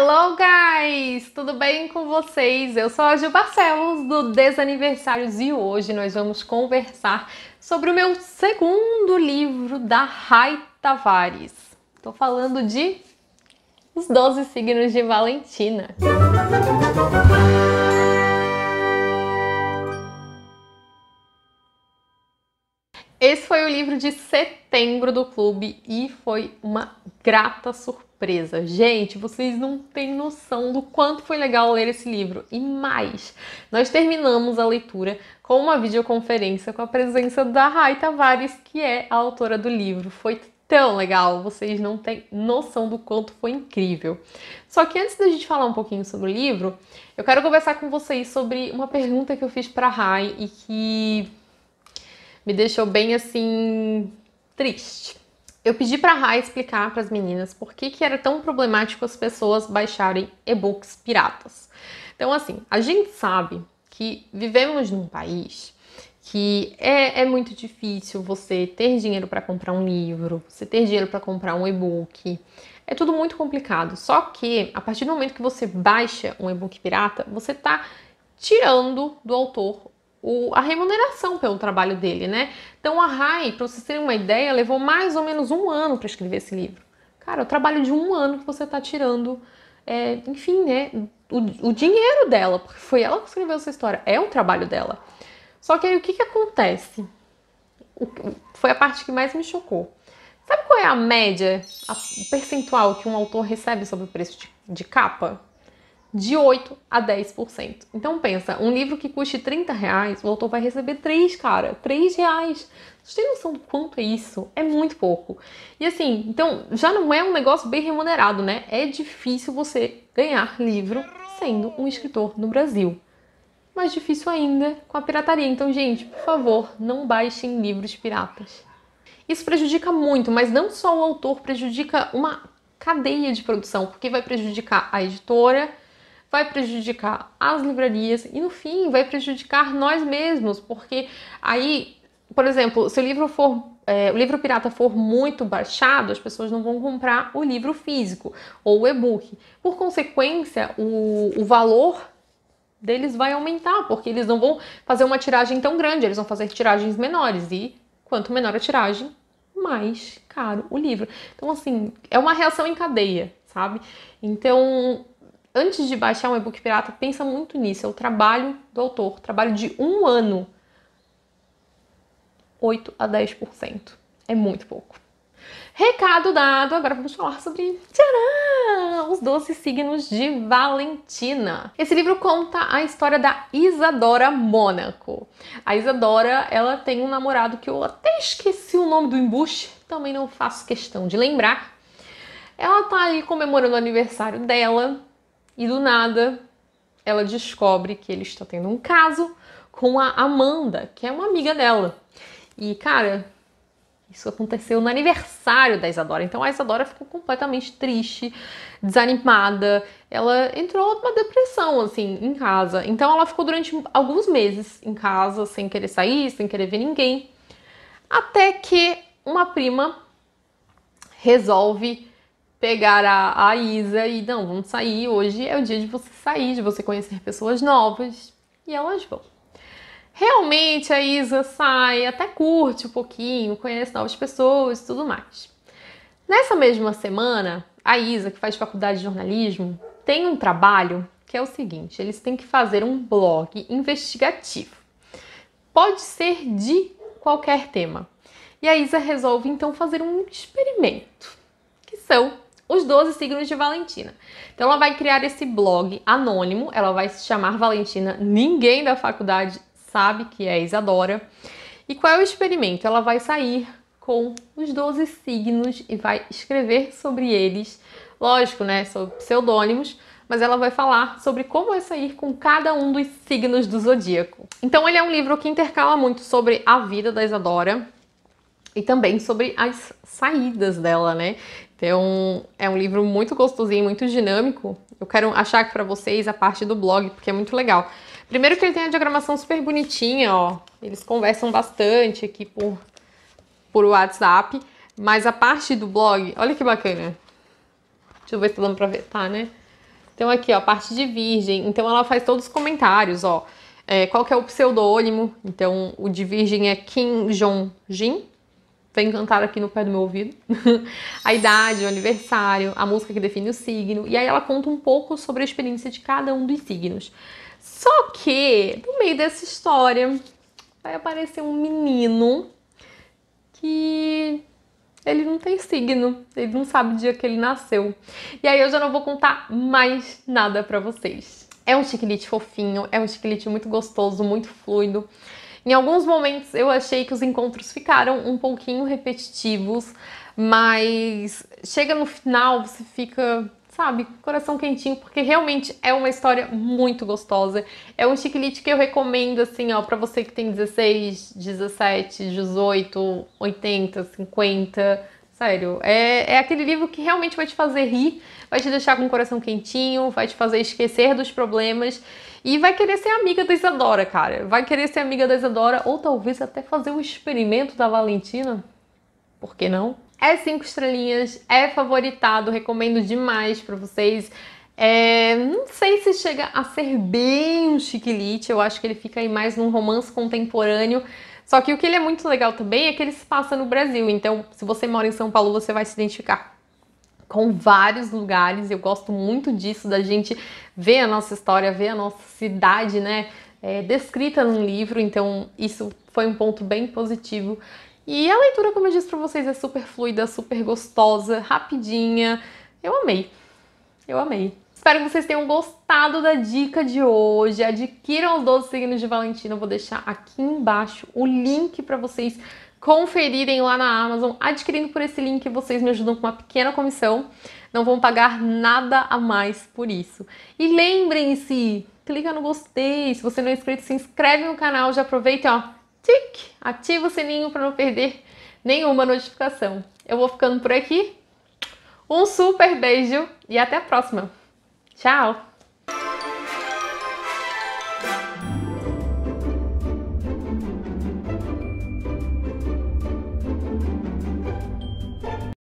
Hello guys! Tudo bem com vocês? Eu sou a Gil Barcelos do Desaniversários e hoje nós vamos conversar sobre o meu segundo livro da Rai Tavares. Estou falando de Os 12 Signos de Valentina. Música Esse foi o livro de setembro do clube e foi uma grata surpresa. Gente, vocês não têm noção do quanto foi legal ler esse livro. E mais, nós terminamos a leitura com uma videoconferência com a presença da Rai Tavares, que é a autora do livro. Foi tão legal, vocês não têm noção do quanto foi incrível. Só que antes da gente falar um pouquinho sobre o livro, eu quero conversar com vocês sobre uma pergunta que eu fiz para a Rai e que me deixou bem assim triste. Eu pedi para a Rai explicar para as meninas por que, que era tão problemático as pessoas baixarem e-books piratas. Então, assim, a gente sabe que vivemos num país que é, é muito difícil você ter dinheiro para comprar um livro, você ter dinheiro para comprar um e-book. É tudo muito complicado. Só que a partir do momento que você baixa um e-book pirata, você está tirando do autor o, a remuneração pelo trabalho dele, né? Então a Rai, para vocês terem uma ideia, levou mais ou menos um ano para escrever esse livro. Cara, o trabalho de um ano que você está tirando, é, enfim, né? O, o, dinheiro dela, porque foi ela que escreveu essa história, é o trabalho dela. Só que aí o que, que acontece? O, foi a parte que mais me chocou. Sabe qual é a média, o percentual que um autor recebe sobre o preço de, de capa? de 8 a 10%. Então pensa, um livro que custe 30 reais, o autor vai receber 3, cara, 3 reais. Vocês têm noção do quanto é isso? É muito pouco. E assim, então já não é um negócio bem remunerado, né? É difícil você ganhar livro sendo um escritor no Brasil. Mais difícil ainda com a pirataria. Então, gente, por favor, não baixem livros piratas. Isso prejudica muito, mas não só o autor, prejudica uma cadeia de produção, porque vai prejudicar a editora, vai prejudicar as livrarias e, no fim, vai prejudicar nós mesmos, porque aí, por exemplo, se o livro for é, o livro pirata for muito baixado, as pessoas não vão comprar o livro físico ou o e-book. Por consequência, o, o valor deles vai aumentar, porque eles não vão fazer uma tiragem tão grande, eles vão fazer tiragens menores. E quanto menor a tiragem, mais caro o livro. Então, assim, é uma reação em cadeia, sabe? Então, antes de baixar um e-book pirata, pensa muito nisso. É o trabalho do autor, trabalho de um ano. 8 a 10%. É muito pouco. Recado dado, agora vamos falar sobre tcharam, os doze signos de Valentina. Esse livro conta a história da Isadora Mônaco. A Isadora, ela tem um namorado que eu até esqueci o nome do embuste, também não faço questão de lembrar. Ela tá ali comemorando o aniversário dela e do nada, ela descobre que ele está tendo um caso com a Amanda, que é uma amiga dela. E, cara, isso aconteceu no aniversário da Isadora. Então a Isadora ficou completamente triste, desanimada. Ela entrou numa depressão, assim, em casa. Então ela ficou durante alguns meses em casa, sem querer sair, sem querer ver ninguém. Até que uma prima resolve pegar a, a Isa e, não, vamos sair, hoje é o dia de você sair, de você conhecer pessoas novas. E elas vão. Realmente a Isa sai, até curte um pouquinho, conhece novas pessoas e tudo mais. Nessa mesma semana, a Isa, que faz faculdade de jornalismo, tem um trabalho que é o seguinte: eles têm que fazer um blog investigativo. Pode ser de qualquer tema. E a Isa resolve então fazer um experimento, que são os 12 signos de Valentina. Então ela vai criar esse blog anônimo, ela vai se chamar Valentina, ninguém da faculdade sabe que é Isadora. E qual é o experimento? Ela vai sair com os 12 signos e vai escrever sobre eles, lógico, né, sobre pseudônimos, mas ela vai falar sobre como é sair com cada um dos signos do zodíaco. Então ele é um livro que intercala muito sobre a vida da Isadora, e também sobre as saídas dela, né? Então, é um livro muito gostosinho, muito dinâmico. Eu quero achar aqui para vocês a parte do blog, porque é muito legal. Primeiro que ele tem a diagramação super bonitinha, ó. Eles conversam bastante aqui por, por WhatsApp. Mas a parte do blog, olha que bacana. Deixa eu ver se tá dando pra ver. Tá, né? Então aqui, ó, parte de virgem. Então ela faz todos os comentários, ó. É, qual que é o pseudônimo? Então o de virgem é Kim Jong-jin vem cantar aqui no pé do meu ouvido, a idade, o aniversário, a música que define o signo, e aí ela conta um pouco sobre a experiência de cada um dos signos. Só que, no meio dessa história, vai aparecer um menino que ele não tem signo, ele não sabe o dia que ele nasceu. E aí eu já não vou contar mais nada para vocês. É um chiclete fofinho, é um chiclete muito gostoso, muito fluido. Em alguns momentos eu achei que os encontros ficaram um pouquinho repetitivos, mas chega no final, você fica sabe, coração quentinho, porque realmente é uma história muito gostosa. É um chiclete que eu recomendo, assim, ó, pra você que tem 16, 17, 18, 80, 50, Sério, é, é aquele livro que realmente vai te fazer rir, vai te deixar com o coração quentinho, vai te fazer esquecer dos problemas e vai querer ser amiga da Isadora, cara. Vai querer ser amiga da Isadora ou talvez até fazer um experimento da Valentina. Por que não? É cinco estrelinhas, é favoritado, recomendo demais para vocês. É, não sei se chega a ser bem um chiquilite, eu acho que ele fica aí mais num romance contemporâneo, só que o que ele é muito legal também é que ele se passa no Brasil. Então, se você mora em São Paulo, você vai se identificar com vários lugares. Eu gosto muito disso, da gente ver a nossa história, ver a nossa cidade, né? É, descrita num livro, então isso foi um ponto bem positivo. E a leitura, como eu disse para vocês, é super fluida, super gostosa, rapidinha. Eu amei. Eu amei. Espero que vocês tenham gostado da dica de hoje. Adquiram os 12 signos de Valentino. Eu vou deixar aqui embaixo o link para vocês conferirem lá na Amazon. Adquirindo por esse link, vocês me ajudam com uma pequena comissão. Não vão pagar nada a mais por isso. E lembrem-se, clica no gostei. Se você não é inscrito, se inscreve no canal. Já aproveita, ó, tic, ativa o sininho para não perder nenhuma notificação. Eu vou ficando por aqui. Um super beijo e até a próxima! Tchau!